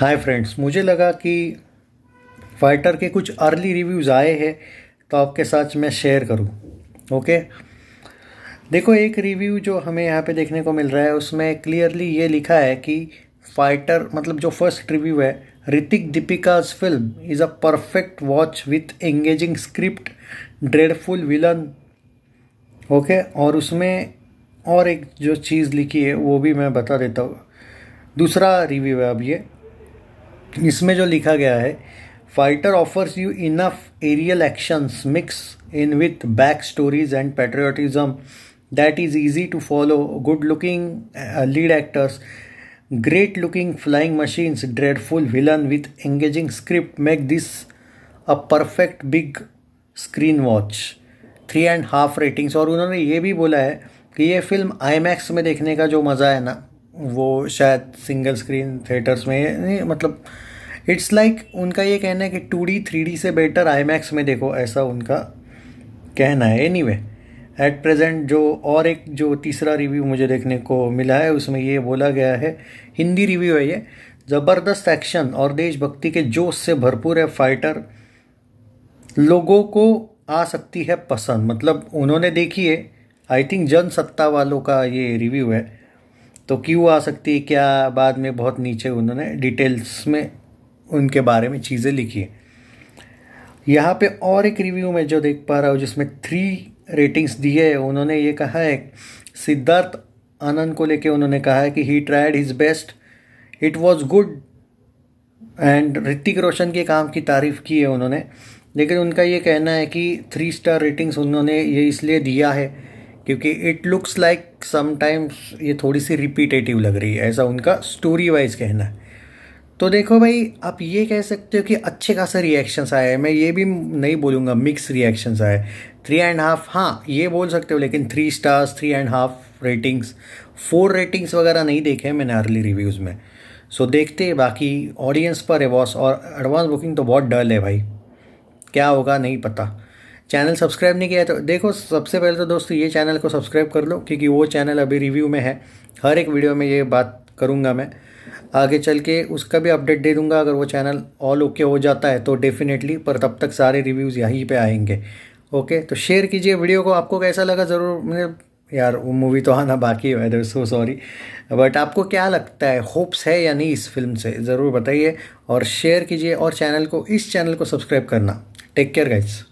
hi friends मुझे लगा कि फाइटर के कुछ अर्ली रिव्यूज़ आए हैं तो आपके साथ मैं शेयर करूं ओके देखो एक रिव्यू जो हमें यहाँ पे देखने को मिल रहा है उसमें क्लियरली ये लिखा है कि फाइटर मतलब जो फर्स्ट रिव्यू है Hrithik Deepika's film is a perfect watch with engaging script dreadful villain okay और उसमें और एक जो चीज़ लिखी है वो भी मैं बता देता हूँ दूसरा रिव्यू है अब ये इसमें जो लिखा गया है Fighter offers you enough aerial actions mix in with back stories and patriotism that is easy to follow good looking lead actors great looking flying machines dreadful villain with engaging script make this a perfect big screen watch three and half ratings और उन्होंने ये भी बोला है कि ये film max में देखने का जो मज़ा है ना वो शायद सिंगल स्क्रीन थिएटर्स में नहीं मतलब इट्स लाइक like, उनका ये कहना है कि टू डी थ्री डी से बेटर आई मैक्स में देखो ऐसा उनका कहना है एनी वे एट प्रेजेंट जो और एक जो तीसरा रिव्यू मुझे देखने को मिला है उसमें ये बोला गया है हिंदी रिव्यू है ये ज़बरदस्त एक्शन और देशभक्ति के जोश से भरपूर है फाइटर लोगों को आ सकती है पसंद मतलब उन्होंने देखी है आई थिंक जन सत्ता वालों का ये रिव्यू है तो क्यों आ सकती है क्या बाद में बहुत नीचे उन्होंने डिटेल्स में उनके बारे में चीज़ें लिखी है यहाँ पे और एक रिव्यू में जो देख पा रहा हूँ जिसमें थ्री रेटिंग्स दी है उन्होंने ये कहा है सिद्धार्थ आनंद को लेके उन्होंने कहा है कि he tried his best it was good and Hrithik Roshan के काम की तारीफ़ की है उन्होंने लेकिन उनका ये कहना है कि थ्री स्टार रेटिंग्स उन्होंने ये इसलिए दिया है क्योंकि इट लुक्स लाइक समटाइम्स ये थोड़ी सी रिपीटेटिव लग रही है ऐसा उनका स्टोरी वाइज कहना है तो देखो भाई आप ये कह सकते हो कि अच्छे खासा रिएक्शंस आए हैं मैं ये भी नहीं बोलूँगा मिक्स रिएक्शंस आए थ्री एंड हाफ हाँ ये बोल सकते हो लेकिन three stars three and half ratings four ratings वगैरह नहीं देखे हैं मैंने अर्ली रिव्यूज़ में सो so, देखते हैं बाकी ऑडियंस पर एवॉस और एडवांस बुकिंग तो बहुत डल है भाई क्या होगा नहीं पता चैनल सब्सक्राइब नहीं किया तो देखो सबसे पहले तो दोस्तों ये चैनल को सब्सक्राइब कर लो क्योंकि वो चैनल अभी रिव्यू में है हर एक वीडियो में ये बात करूँगा मैं आगे चल के उसका भी अपडेट दे दूंगा अगर वो चैनल ऑल ओके हो जाता है तो डेफिनेटली पर तब तक सारे रिव्यूज़ यहीं पे आएंगे ओके तो शेयर कीजिए वीडियो को आपको कैसा लगा ज़रूर मुझे यार वो मूवी तो आना बाकी है दर सो सॉरी बट आपको क्या लगता है होप्स है या नहीं इस फिल्म से ज़रूर बताइए और शेयर कीजिए और चैनल को इस चैनल को सब्सक्राइब करना टेक केयर गाइड्स